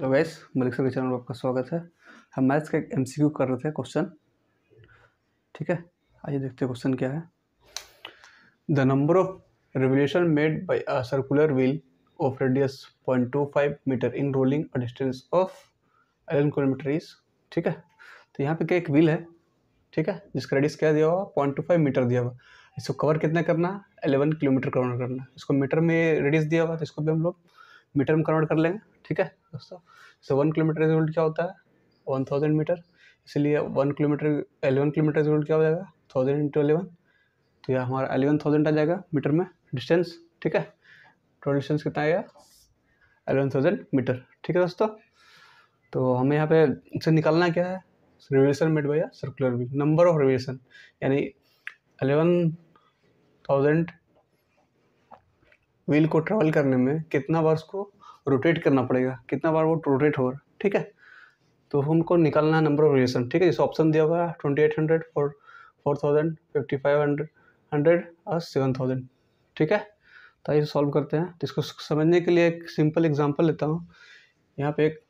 hello वैस Malik sir के channel में आपका स्वागत है हम मैथ्स का एम सी क्यू कर रहे थे क्वेश्चन ठीक है आइए देखते हैं क्वेश्चन क्या है the number of revolution made by a circular wheel of radius point two five metre in rolling a distance of eleven kilometre is ठीक है तो यहाँ पे क्या एक व्हील है ठीक है जिसका रेडियस क्या दिया हुआ पॉइंट टू फाइव मीटर दिया हुआ इसको कवर कितना करना एलेवन किलोमीटर कवर करना इसको मीटर में रेडियस दिया हुआ तो इसको भी हम लोग मीटर में कन्वर्ट कर लेंगे ठीक है दोस्तों सो वन किलोमीटर इज क्या होता है वन थाउजेंड मीटर इसलिए one kilometre eleven kilometre is क्या हो जाएगा थाउजेंड इंटू एलेवन तो यह हमारा एलेवन थाउजेंड आ जाएगा मीटर में डिस्टेंस ठीक है टोटल डिस्टेंस कितना आएगा एलेवन थाउजेंड मीटर ठीक है दोस्तों तो हमें यहाँ पे इसे निकालना क्या है revolution made by circular wheel number of revolution यानी एलेवन थाउजेंड व्हील को ट्रैवल करने में कितना बार उसको रोटेट करना पड़ेगा कितना बार वो रोटेट हो रहा ठीक है तो हमको निकालना है नंबर ऑफ रिलेशन ठीक है इस ऑप्शन दिया हुआ है twenty eight hundred four four thousand fifty five hundred hundred और सेवन थाउजेंड ठीक है तो आइए सॉल्व करते हैं तो इसको समझने के लिए एक सिंपल एग्जांपल लेता हूँ यहाँ पे एक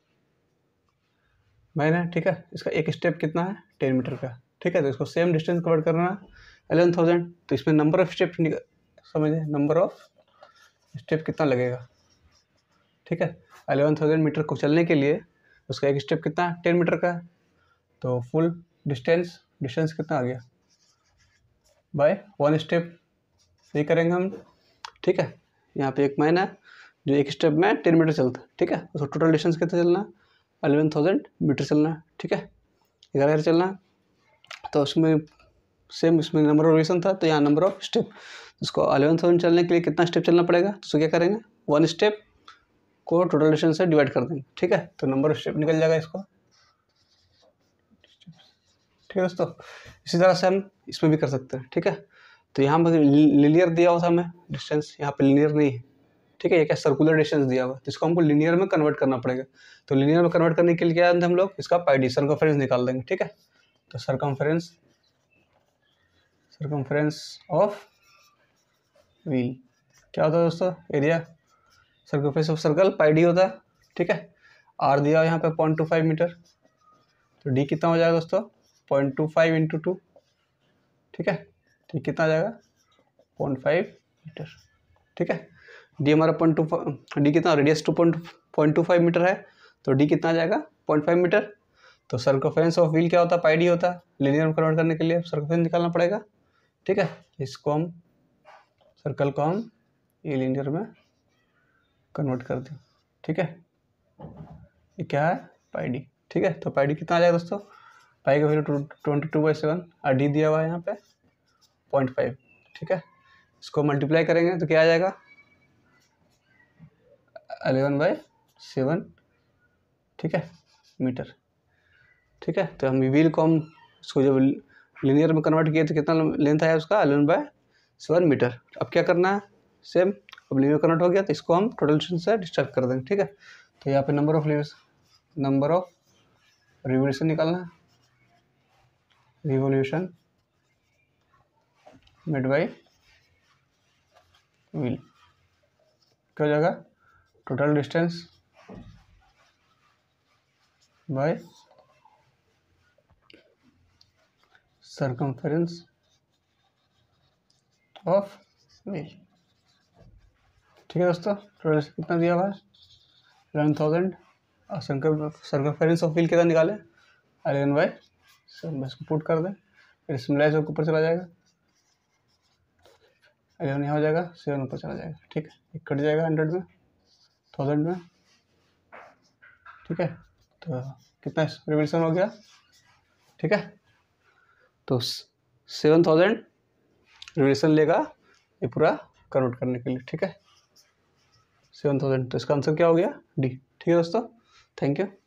मैन है ठीक है इसका एक स्टेप कितना है टेन मीटर का ठीक है तो इसको सेम डिस्टेंस कवर करना है एलेवन थाउजेंड तो इसमें नंबर ऑफ स्टेप समझे नंबर ऑफ स्टेप कितना लगेगा ठीक है अलेवन थाउजेंड मीटर को चलने के लिए उसका एक स्टेप कितना टेन मीटर का तो फुल डिस्टेंस डिस्टेंस कितना आ गया बाय वन स्टेप ये करेंगे हम ठीक है यहाँ पे एक मैन है जो एक स्टेप में टेन मीटर चलता है ठीक है उसको टोटल डिस्टेंस कितना चलना अलेवन थाउजेंड मीटर चलना ठीक है ग्यारह हज़ार चलना तो उसमें सेम इसमें नंबर ऑफ रिलेशन था तो यहाँ नंबर ऑफ स्टेप तो इसको अलेवन थाउजेंड चलने के लिए कितना स्टेप चलना पड़ेगा तो क्या करेंगे वन स्टेप को टोटल रिलेशन से डिवाइड कर देंगे ठीक है तो नंबर ऑफ स्टेप निकल जाएगा इसको ठीक है दोस्तों इसी तरह से हम इसमें भी कर सकते हैं ठीक है तो यहाँ पर लिनियर दिया हुआ था हमें डिस्टेंस यहाँ पर लिनियर नहीं है ठीक है ये क्या सर्कुलर डिस्टेंस दिया हुआ तो इसको हमको लिनियर में कन्वर्ट करना पड़ेगा तो लिनियर में कन्वर्ट करने के लिए क्या हम लोग इसका डी कॉन्फ्रेंस निकाल देंगे ठीक है तो सरकमफ्रेंस सरकमफ्रेंस ऑफ व्हील क्या होता है दोस्तों area circumference of circle pi D होता है ठीक है आर दिया यहाँ पे पॉइंट टू फाइव मीटर तो डी कितना हो जाएगा दोस्तों point two five into two ठीक है ठीक तो कितना आ जाएगा पॉइंट फाइव मीटर ठीक है डी हमारा पॉइंट टू फाइव डी कितना radius two point point two five metre है तो डी कितना आ जाएगा पॉइंट फाइव मीटर तो सर्कफेरेंस ऑफ व्हील क्या होता है पाई डी होता है लेनियर कन्वर्ट करने के लिए सर्कफेरेंस निकालना पड़ेगा ठीक है इसको हम सर्कल को हम ये में कन्वर्ट कर दें ठीक है ये क्या है पाई डी ठीक है तो पाई डी कितना आ जाएगा दोस्तों पाई का value twenty two by seven और डी दिया हुआ है यहाँ पे पॉइंट फाइव ठीक है इसको मल्टीप्लाई करेंगे तो क्या आ जाएगा अलेवन बाई सेवन ठीक है मीटर ठीक है तो हम व्हील को हम इसको जब लीनियर में कन्वर्ट किए तो कितना लेंथ आया उसका एलेवन बाय सेवन मीटर अब क्या करना है सेम अब लीनियर कन्वर्ट हो गया तो इसको हम टोटल डिस्टेंस से डिस्टर्ब कर देंगे ठीक है तो यहाँ पे number of number of revolution निकालना है रिवोल्यूशन मेड बाई विल क्या हो जाएगा total distance by circumference of wheel ठीक है दोस्तों टोटल कितना दिया हुआ है एलेवन थाउजेंड और सर्कमफेरेंस ऑफ व्हील कितना निकाले अलेवन बाई सेवन बस को पुट कर दें फिर सिमलाइज होकर ऊपर चला जाएगा एलेवन यहाँ हो जाएगा सेवन ऊपर चला जाएगा ठीक है एक कट जाएगा हंड्रेड में थाउजेंड में ठीक है तो कितना रिविजन हो गया ठीक है तो सेवन थाउजेंड रिलेशन लेगा ये पूरा कन्वर्ट करने के लिए ठीक है सेवन थाउजेंड तो इसका आंसर क्या हो गया डी ठीक है दोस्तों थैंक यू